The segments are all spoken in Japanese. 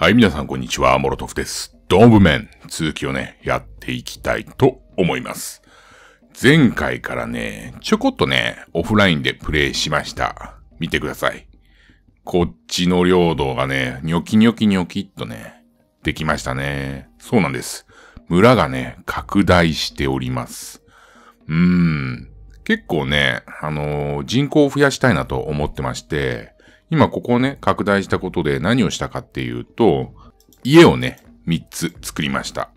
はい、皆さんこんにちは、モロトフです。ドームメン、続きをね、やっていきたいと思います。前回からね、ちょこっとね、オフラインでプレイしました。見てください。こっちの領土がね、ニョキニョキニョキっとね、できましたね。そうなんです。村がね、拡大しております。うーん。結構ね、あのー、人口を増やしたいなと思ってまして、今ここをね、拡大したことで何をしたかっていうと、家をね、3つ作りました。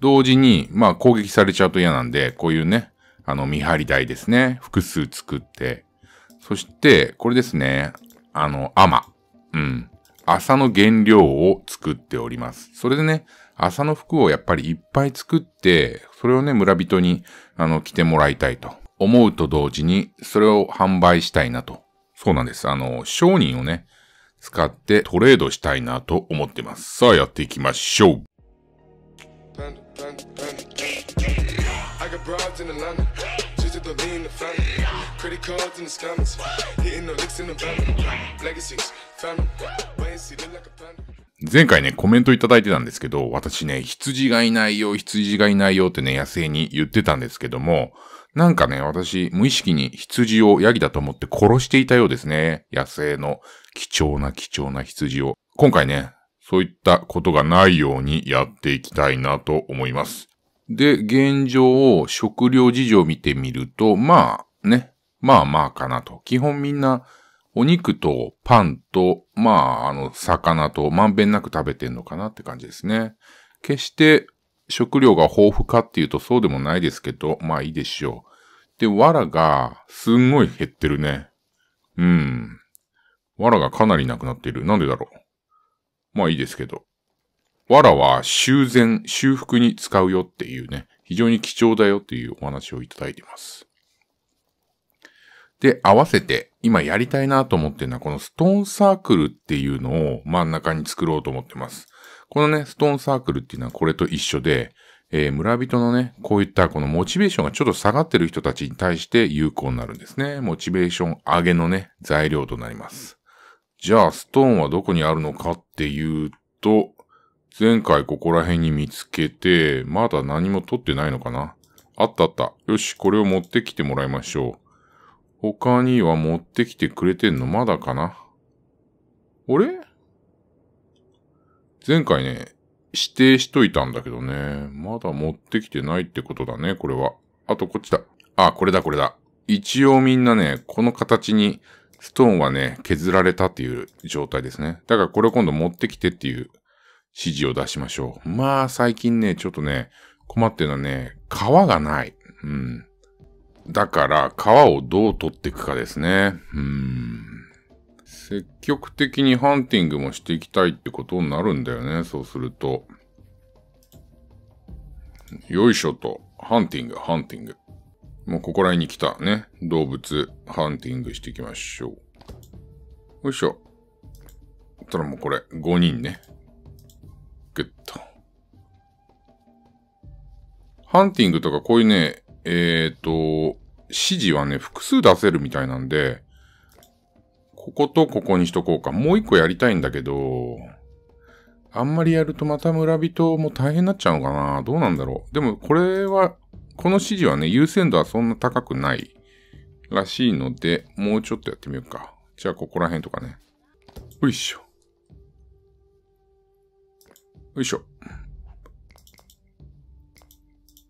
同時に、まあ攻撃されちゃうと嫌なんで、こういうね、あの見張り台ですね、複数作って、そして、これですね、あの、アマ。うん。朝の原料を作っております。それでね、朝の服をやっぱりいっぱい作って、それをね、村人に、あの、着てもらいたいと思うと同時に、それを販売したいなとそうなんです。あの、商人をね、使ってトレードしたいなと思ってます。さあやっていきましょう。前回ね、コメントいただいてたんですけど、私ね、羊がいないよ、羊がいないよってね、野生に言ってたんですけども、なんかね、私、無意識に羊をヤギだと思って殺していたようですね。野生の貴重な貴重な羊を。今回ね、そういったことがないようにやっていきたいなと思います。で、現状を食料事情を見てみると、まあね、まあまあかなと。基本みんなお肉とパンと、まああの魚とまんべんなく食べてんのかなって感じですね。決して食料が豊富かっていうとそうでもないですけど、まあいいでしょう。で、藁がすんごい減ってるね。うん。藁がかなりなくなってる。なんでだろう。まあいいですけど。藁は修繕、修復に使うよっていうね、非常に貴重だよっていうお話をいただいてます。で、合わせて、今やりたいなと思ってるのは、このストーンサークルっていうのを真ん中に作ろうと思ってます。このね、ストーンサークルっていうのはこれと一緒で、えー、村人のね、こういったこのモチベーションがちょっと下がってる人たちに対して有効になるんですね。モチベーション上げのね、材料となります。じゃあ、ストーンはどこにあるのかっていうと、前回ここら辺に見つけて、まだ何も取ってないのかなあったあった。よし、これを持ってきてもらいましょう。他には持ってきてくれてんのまだかなあれ前回ね、指定しといたんだけどね。まだ持ってきてないってことだね、これは。あとこっちだ。あ、これだ、これだ。一応みんなね、この形に、ストーンはね、削られたっていう状態ですね。だからこれ今度持ってきてっていう指示を出しましょう。まあ最近ね、ちょっとね、困ってるのはね、皮がない。うん。だから皮をどう取っていくかですね。うん。積極的にハンティングもしていきたいってことになるんだよね、そうすると。よいしょと、ハンティング、ハンティング。もうここら辺に来たね、動物、ハンティングしていきましょう。よいしょ。たらもうこれ、5人ね。グッと。ハンティングとかこういうね、えっ、ー、と、指示はね、複数出せるみたいなんで、こことここにしとこうか。もう一個やりたいんだけど、あんまりやるとまた村人も大変になっちゃうのかなどうなんだろう。でもこれは、この指示はね、優先度はそんな高くないらしいので、もうちょっとやってみようか。じゃあここら辺とかね。よいしょ。よいしょ。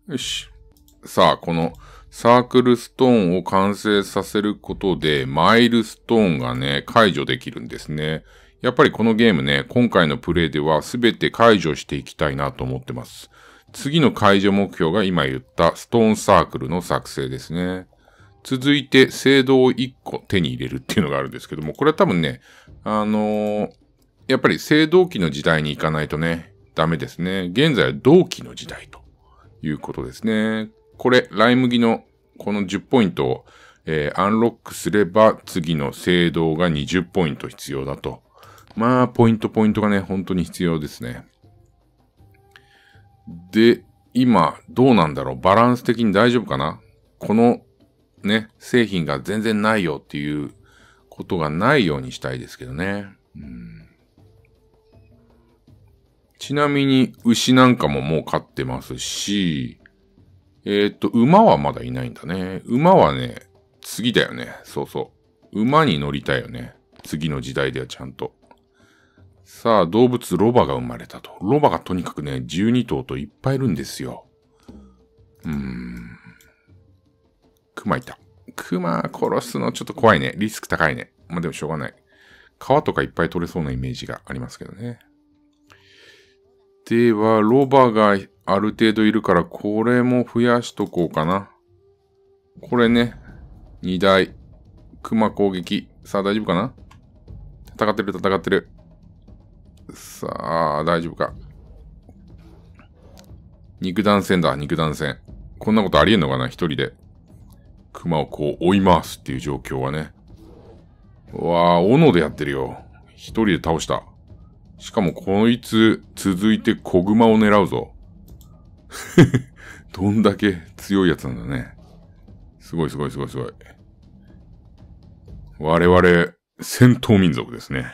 よし。さあ、このサークルストーンを完成させることで、マイルストーンがね、解除できるんですね。やっぱりこのゲームね、今回のプレイでは全て解除していきたいなと思ってます。次の解除目標が今言ったストーンサークルの作成ですね。続いて、聖堂を1個手に入れるっていうのがあるんですけども、これは多分ね、あのー、やっぱり聖堂期の時代に行かないとね、ダメですね。現在は同期の時代ということですね。これ、ライ麦のこの10ポイントを、えー、アンロックすれば次の制動が20ポイント必要だと。まあ、ポイントポイントがね、本当に必要ですね。で、今、どうなんだろうバランス的に大丈夫かなこの、ね、製品が全然ないよっていうことがないようにしたいですけどね。うんちなみに、牛なんかももう飼ってますし、えー、っと、馬はまだいないんだね。馬はね、次だよね。そうそう。馬に乗りたいよね。次の時代ではちゃんと。さあ、動物ロバが生まれたと。ロバがとにかくね、12頭といっぱいいるんですよ。うーん。クマいた。クマ殺すのちょっと怖いね。リスク高いね。まあでもしょうがない。川とかいっぱい取れそうなイメージがありますけどね。では、ロバがある程度いるから、これも増やしとこうかな。これね、2台。熊攻撃。さあ、大丈夫かな戦ってる、戦ってる。さあ、大丈夫か。肉弾戦だ、肉弾戦。こんなことありえんのかな、一人で。熊をこう追い回すっていう状況はね。うわあ、斧でやってるよ。一人で倒した。しかもこいつ、続いて小熊を狙うぞ。どんだけ強いやつなんだね。すごいすごいすごいすごい。我々、戦闘民族ですね。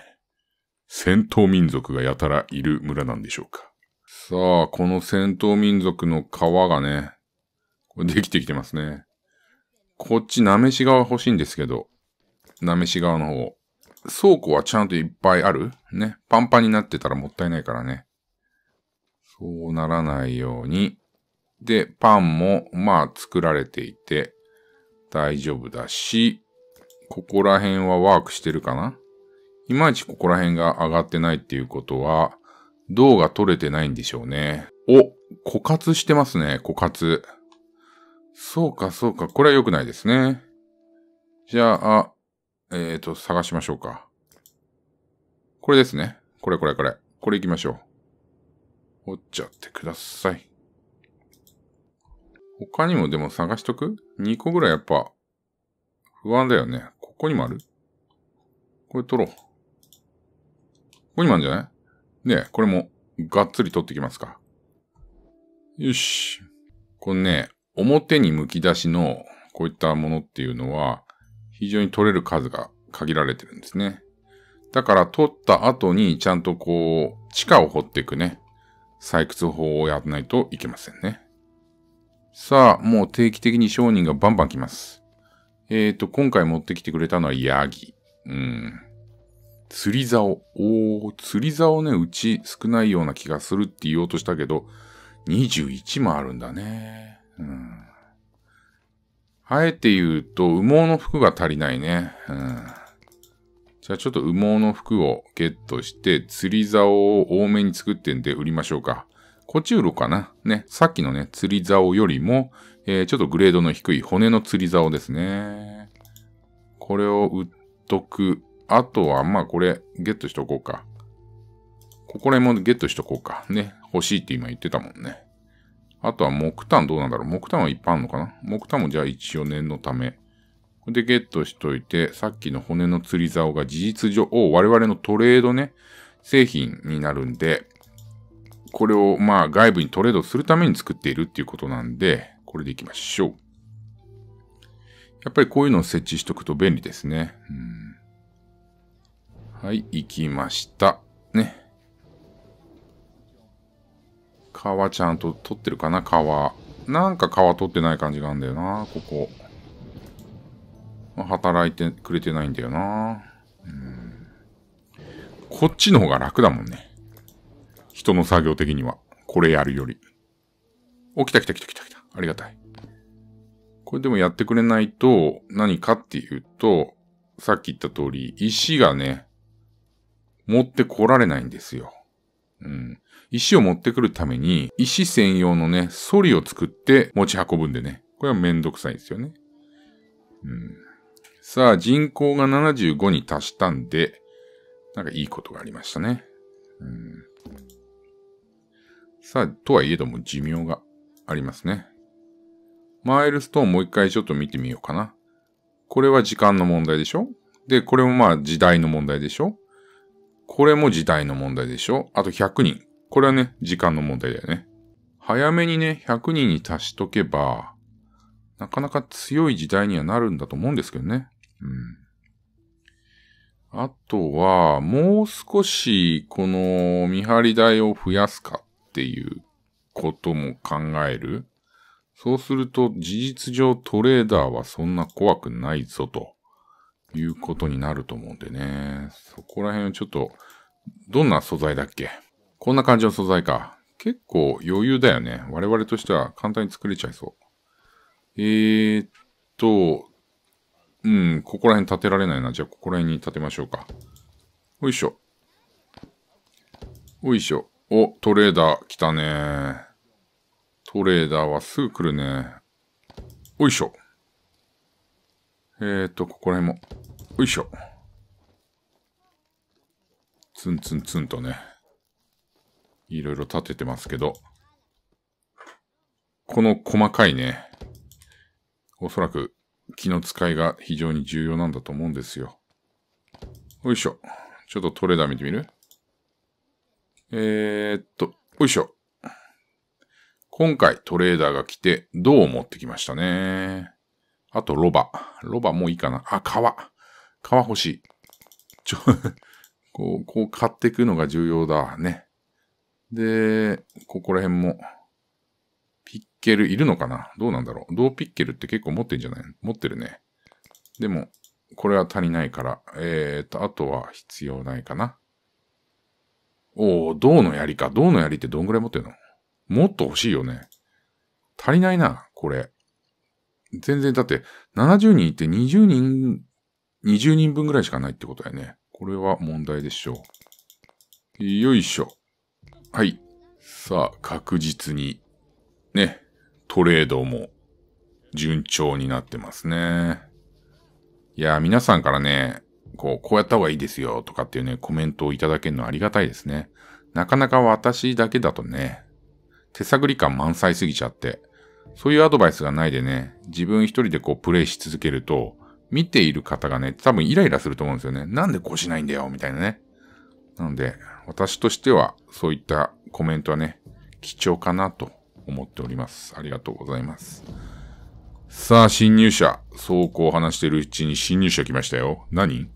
戦闘民族がやたらいる村なんでしょうか。さあ、この戦闘民族の川がね、これできてきてますね。こっち、なめし側欲しいんですけど、なめし側の方。倉庫はちゃんといっぱいあるね。パンパンになってたらもったいないからね。そうならないように。で、パンも、まあ、作られていて、大丈夫だし、ここら辺はワークしてるかないまいちここら辺が上がってないっていうことは、銅が取れてないんでしょうね。お、枯渇してますね、枯渇。そうか、そうか。これは良くないですね。じゃあ、えっ、ー、と、探しましょうか。これですね。これこれこれ。これ行きましょう。折っちゃってください。他にもでも探しとく ?2 個ぐらいやっぱ不安だよね。ここにもあるこれ取ろう。ここにもあるんじゃないねこれもがっつり取ってきますか。よし。このね、表に剥き出しのこういったものっていうのは、非常に取れる数が限られてるんですね。だから取った後にちゃんとこう、地下を掘っていくね、採掘法をやらないといけませんね。さあ、もう定期的に商人がバンバン来ます。えーと、今回持ってきてくれたのはヤギ。うん。釣り竿。おー、釣り竿ね、うち少ないような気がするって言おうとしたけど、21もあるんだね。うん。あえて言うと、羽毛の服が足りないね。うん。じゃあちょっと羽毛の服をゲットして、釣り竿を多めに作ってんで売りましょうか。こっち売ろうかな。ね。さっきのね、釣り竿よりも、えー、ちょっとグレードの低い骨の釣り竿ですね。これを売っとく。あとは、まあこれ、ゲットしとこうか。ここら辺もゲットしとこうか。ね。欲しいって今言ってたもんね。あとは木炭どうなんだろう木炭はいっぱいあるのかな木炭もじゃあ一応念のため。で、ゲットしといて、さっきの骨の釣り竿が事実上、お我々のトレードね、製品になるんで、これをまあ外部にトレードするために作っているっていうことなんで、これでいきましょう。やっぱりこういうのを設置しとくと便利ですね。うんはい、行きました。ね。川ちゃんと取ってるかな川。なんか川取ってない感じがあるんだよな、ここ。働いてくれてないんだよな。うん、こっちの方が楽だもんね。人の作業的には。これやるより。起きた来た来た来た来た。ありがたい。これでもやってくれないと、何かっていうと、さっき言った通り、石がね、持ってこられないんですよ。うん。石を持ってくるために、石専用のね、ソリを作って持ち運ぶんでね。これはめんどくさいですよね。うん。さあ、人口が75に達したんで、なんかいいことがありましたね。うん。さあ、とはいえども寿命がありますね。マイルストーンもう一回ちょっと見てみようかな。これは時間の問題でしょで、これもまあ時代の問題でしょこれも時代の問題でしょあと100人。これはね、時間の問題だよね。早めにね、100人に達しとけば、なかなか強い時代にはなるんだと思うんですけどね。うん。あとは、もう少し、この見張り台を増やすかっていうことも考える。そうすると、事実上トレーダーはそんな怖くないぞと。いうことになると思うんでね。そこら辺ちょっと、どんな素材だっけこんな感じの素材か。結構余裕だよね。我々としては簡単に作れちゃいそう。えーっと、うん、ここら辺建てられないな。じゃあ、ここら辺に建てましょうか。よいしょ。よいしょ。お、トレーダー来たね。トレーダーはすぐ来るね。よいしょ。えーと、ここら辺も。よいしょ。ツンツンツンとね。いろいろ立ててますけど。この細かいね。おそらく気の使いが非常に重要なんだと思うんですよ。よいしょ。ちょっとトレーダー見てみるえー、っと、よいしょ。今回トレーダーが来て、銅を持ってきましたね。あと、ロバ。ロバもいいかな。あ、皮。皮欲しい。ちょ、こう、こう買っていくのが重要だ。ね。で、ここら辺も。ピッケルいるのかなどうなんだろう銅ピッケルって結構持ってんじゃない持ってるね。でも、これは足りないから。えーと、あとは必要ないかな。おお、銅の槍か。銅の槍ってどんぐらい持ってるのもっと欲しいよね。足りないな、これ。全然、だって70人いて20人、20人分ぐらいしかないってことだよね。これは問題でしょう。よいしょ。はい。さあ、確実に、ね、トレードも順調になってますね。いや、皆さんからね、こう、こうやった方がいいですよとかっていうね、コメントをいただけるのありがたいですね。なかなか私だけだとね、手探り感満載すぎちゃって、そういうアドバイスがないでね、自分一人でこうプレイし続けると、見ている方がね、多分イライラすると思うんですよね。なんでこうしないんだよ、みたいなね。なので、私としては、そういったコメントはね、貴重かなと思っております。ありがとうございます。さあ、侵入者。そうこう話してるうちに侵入者来ましたよ。何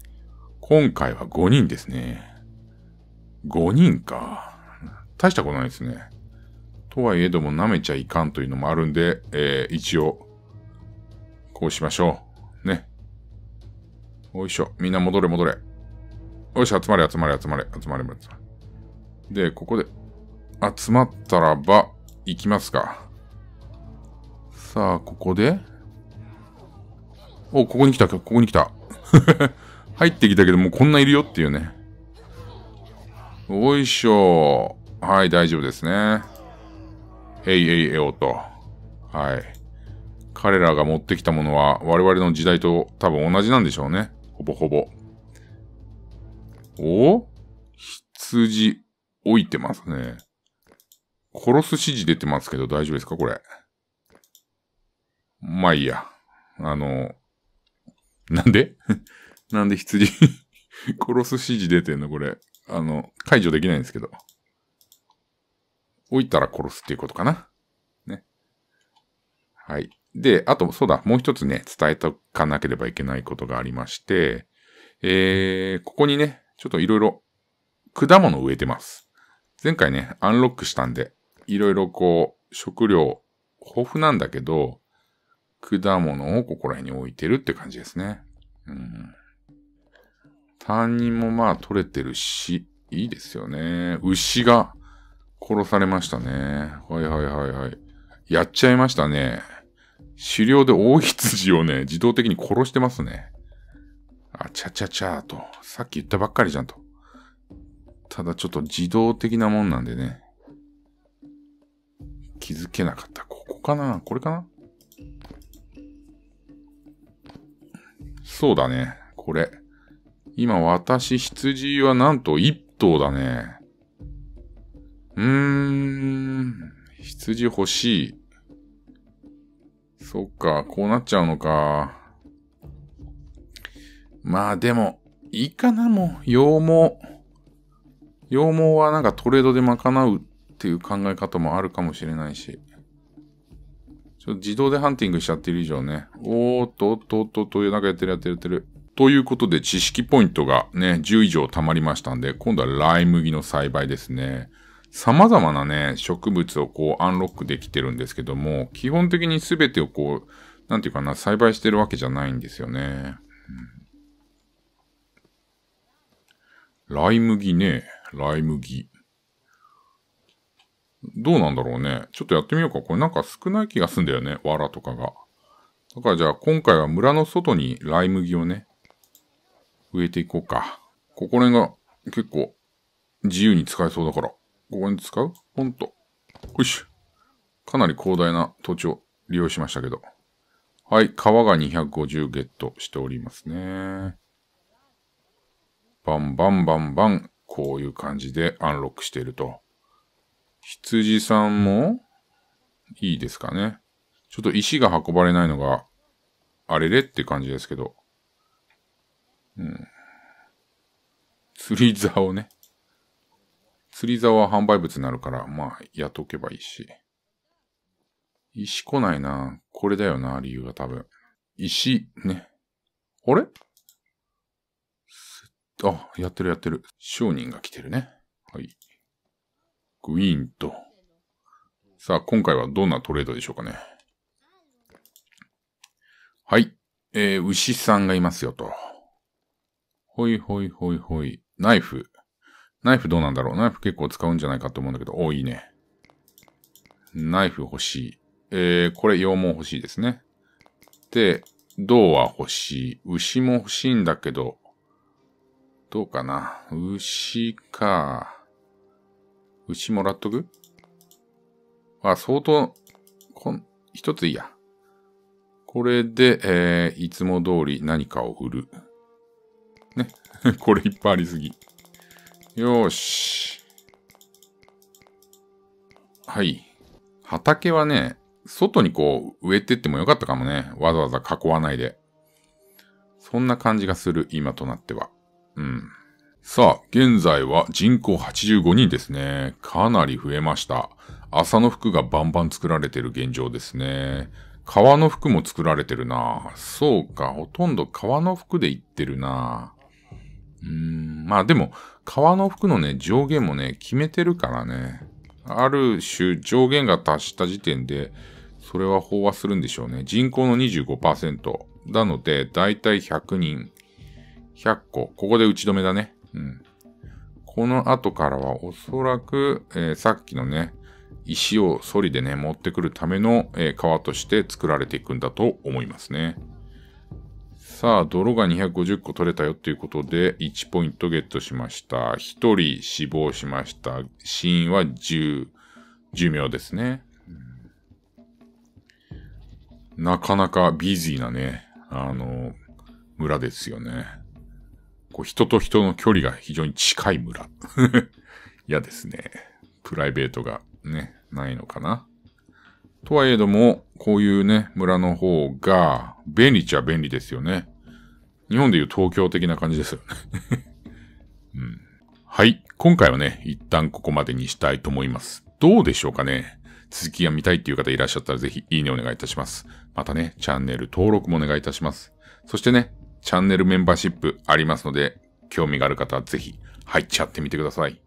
今回は5人ですね。5人か。大したことないですね。とはいえども舐めちゃいかんというのもあるんで、えー、一応、こうしましょう。ね。おいしょ。みんな戻れ戻れ。よし、集まれ集まれ集まれ集まれ集まれ。で、ここで、集まったらば、行きますか。さあ、ここで、お、ここに来た、ここに来た。入ってきたけど、もうこんないるよっていうね。おいしょ。はい、大丈夫ですね。えいえいえおと。はい。彼らが持ってきたものは我々の時代と多分同じなんでしょうね。ほぼほぼ。お羊置いてますね。殺す指示出てますけど大丈夫ですかこれ。まあいいや。あの、なんで なんで羊 殺す指示出てんのこれ。あの、解除できないんですけど。置いたら殺すっていうことかな。ね。はい。で、あと、そうだ、もう一つね、伝えとかなければいけないことがありまして、えー、ここにね、ちょっといろいろ果物植えてます。前回ね、アンロックしたんで、いろいろこう、食料、豊富なんだけど、果物をここら辺に置いてるって感じですね。うん。担任もまあ取れてるし、いいですよね。牛が殺されましたね。はいはいはいはい。やっちゃいましたね。狩猟で大羊をね、自動的に殺してますね。あちゃちゃちゃーと。さっき言ったばっかりじゃんと。ただちょっと自動的なもんなんでね。気づけなかった。ここかなこれかなそうだね。これ。今私羊はなんと1頭だね。うーん。羊欲しい。そっか、こうなっちゃうのか。まあでも、いいかな、もう。羊毛。羊毛はなんかトレードで賄うっていう考え方もあるかもしれないし。ちょっと自動でハンティングしちゃってる以上ね。おーっと、おっと、おっと、という、なんかやってる、やってる、やってる。ということで、知識ポイントがね、10以上貯まりましたんで、今度はライ麦の栽培ですね。様々なね、植物をこうアンロックできてるんですけども、基本的に全てをこう、なんていうかな、栽培してるわけじゃないんですよね。ライ麦ね、ライ麦。どうなんだろうね。ちょっとやってみようか。これなんか少ない気がすんだよね。藁とかが。だからじゃあ今回は村の外にライ麦をね、植えていこうか。ここら辺が結構自由に使えそうだから。ここに使うほんと。よし。かなり広大な土地を利用しましたけど。はい、川が250ゲットしておりますね。バンバンバンバン、こういう感じでアンロックしていると。羊さんも、いいですかね。ちょっと石が運ばれないのが、あれれって感じですけど。うん。釣り竿をね、釣り竿は販売物になるから、まあ、やっとけばいいし。石来ないな。これだよな、理由は多分。石、ね。あれあ、やってるやってる。商人が来てるね。はい。グイーンと。さあ、今回はどんなトレードでしょうかね。はい。えー、牛さんがいますよと。ほいほいほいほい。ナイフ。ナイフどうなんだろうナイフ結構使うんじゃないかと思うんだけど。多いいね。ナイフ欲しい。えー、これ羊毛欲しいですね。で、銅は欲しい。牛も欲しいんだけど、どうかな。牛か。牛もらっとくあ、相当、こん、一ついいや。これで、えー、いつも通り何かを売る。ね。これいっぱいありすぎ。よし。はい。畑はね、外にこう植えてってもよかったかもね。わざわざ囲わないで。そんな感じがする、今となっては。うん。さあ、現在は人口85人ですね。かなり増えました。麻の服がバンバン作られてる現状ですね。革の服も作られてるな。そうか、ほとんど革の服でいってるな。うん、まあでも、革の服のね、上限もね、決めてるからね。ある種、上限が達した時点で、それは飽和するんでしょうね。人口の25%。なので、だいたい100人、100個。ここで打ち止めだね。うん。この後からはおそらく、えー、さっきのね、石をソリでね、持ってくるための、えー、川として作られていくんだと思いますね。さあ、泥が250個取れたよっていうことで、1ポイントゲットしました。1人死亡しました。死因は10、寿命ですね。なかなかビジーなね、あの、村ですよね。こう人と人の距離が非常に近い村。嫌ですね。プライベートがね、ないのかな。とはいえども、こういうね、村の方が便利っちゃ便利ですよね。日本でいう東京的な感じですよね うん。はい。今回はね、一旦ここまでにしたいと思います。どうでしょうかね続きが見たいっていう方いらっしゃったらぜひいいねお願いいたします。またね、チャンネル登録もお願いいたします。そしてね、チャンネルメンバーシップありますので、興味がある方はぜひ入っちゃってみてください。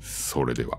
それでは。